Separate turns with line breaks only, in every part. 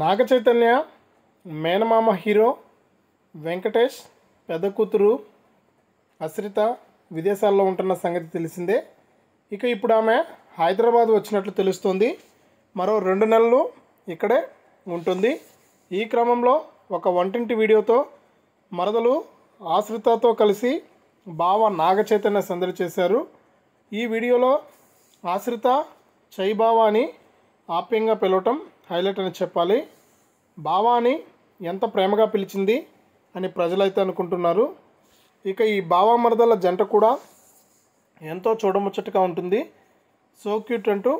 నాగ చైతన్య మేనమామ హీరో వెంకటేష్ పెద్ద కూతురు అశ్రిత విదేశాల్లో ఉంటున్న సంగతి తెలిసిందే ఇక ఇప్పుడు ఆమె హైదరాబాద్ వచ్చినట్లు తెలుస్తుంది మరో రెండు నెలలు ఇక్కడే ఉంటుంది ఈ క్రమంలో ఒక వంటింటి వీడియోతో మరదలు ఆశ్రితతో కలిసి బావ నాగ చైతన్య సందడి చేశారు ఈ వీడియోలో ఆశ్రిత చైబావా అని ఆప్యంగా పిలవటం హైలైట్ అని చెప్పాలి బావాని ఎంత ప్రేమగా పిలిచింది అని ప్రజలైతే అనుకుంటున్నారు ఇక ఈ బావా మరదల జంట కూడా ఎంతో చూడముచ్చటగా ఉంటుంది సో క్యూట్ అంటూ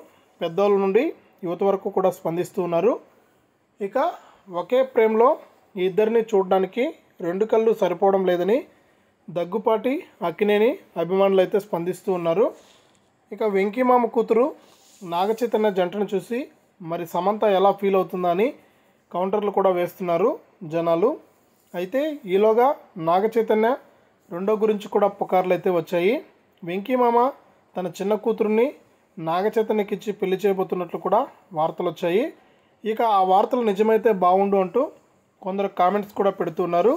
పెద్దవాళ్ళ నుండి యువత వరకు కూడా స్పందిస్తూ ఉన్నారు ఇక ఒకే ప్రేమలో ఈ ఇద్దరిని చూడడానికి రెండు కళ్ళు సరిపోవడం లేదని దగ్గుపాటి అక్కినేని అభిమానులు అయితే స్పందిస్తూ ఉన్నారు ఇక వెంకీమామ కూతురు నాగచైతన్య జంటను చూసి మరి సమంత ఎలా ఫీల్ అవుతుందని కౌంటర్లు కూడా వేస్తున్నారు జనాలు అయితే ఈలోగా నాగ చైతన్య రెండో గురించి కూడా పుకార్లు అయితే వచ్చాయి వెంకీ మామ తన చిన్న కూతురుని నాగ చైతన్యకిచ్చి పెళ్లి చేయబోతున్నట్లు కూడా వార్తలు వచ్చాయి ఇక ఆ వార్తలు నిజమైతే బాగుండు అంటూ కొందరు కామెంట్స్ కూడా పెడుతున్నారు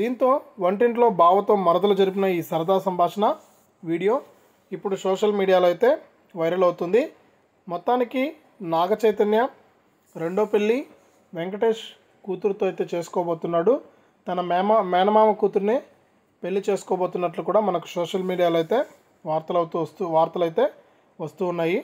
దీంతో వంటింట్లో బావతో మరదలు జరిపిన ఈ సరదా సంభాషణ వీడియో ఇప్పుడు సోషల్ మీడియాలో అయితే వైరల్ అవుతుంది మొత్తానికి నాగ చైతన్య రెండో పెళ్ళి వెంకటేష్ కూతురుతో అయితే చేసుకోబోతున్నాడు తన మేమ మేనమామ కూతుర్ని పెళ్లి చేసుకోబోతున్నట్లు కూడా మనకు సోషల్ మీడియాలో అయితే వార్తలు అవుతూ వస్తూ వార్తలు అయితే వస్తూ ఉన్నాయి